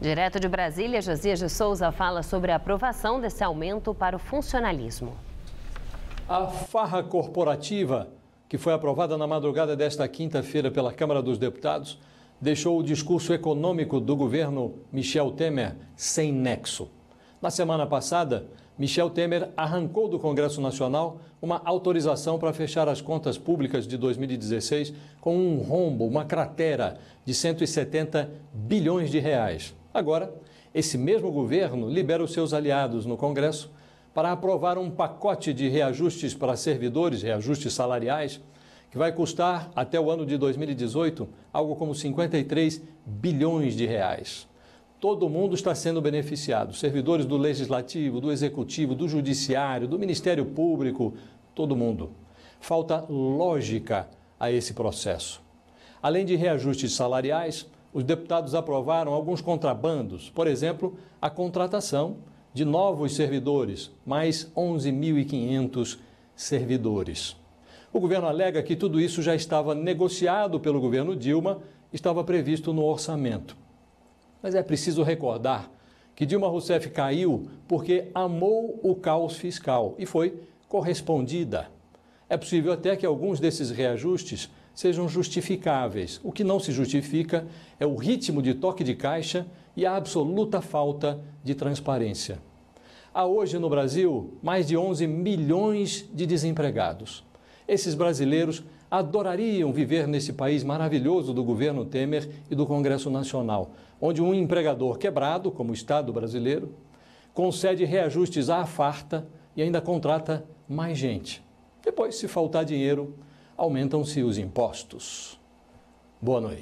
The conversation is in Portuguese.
Direto de Brasília, Josias de Souza fala sobre a aprovação desse aumento para o funcionalismo. A farra corporativa, que foi aprovada na madrugada desta quinta-feira pela Câmara dos Deputados, deixou o discurso econômico do governo Michel Temer sem nexo. Na semana passada, Michel Temer arrancou do Congresso Nacional uma autorização para fechar as contas públicas de 2016 com um rombo, uma cratera de 170 bilhões de reais. Agora, esse mesmo governo libera os seus aliados no Congresso para aprovar um pacote de reajustes para servidores, reajustes salariais, que vai custar até o ano de 2018 algo como 53 bilhões de reais. Todo mundo está sendo beneficiado: servidores do legislativo, do executivo, do judiciário, do Ministério Público, todo mundo. Falta lógica a esse processo. Além de reajustes salariais, os deputados aprovaram alguns contrabandos, por exemplo, a contratação de novos servidores, mais 11.500 servidores. O governo alega que tudo isso já estava negociado pelo governo Dilma, estava previsto no orçamento. Mas é preciso recordar que Dilma Rousseff caiu porque amou o caos fiscal e foi correspondida. É possível até que alguns desses reajustes sejam justificáveis. O que não se justifica é o ritmo de toque de caixa e a absoluta falta de transparência. Há hoje no Brasil mais de 11 milhões de desempregados. Esses brasileiros adorariam viver nesse país maravilhoso do governo Temer e do Congresso Nacional, onde um empregador quebrado, como o Estado brasileiro, concede reajustes à farta e ainda contrata mais gente. Depois, se faltar dinheiro, aumentam-se os impostos. Boa noite.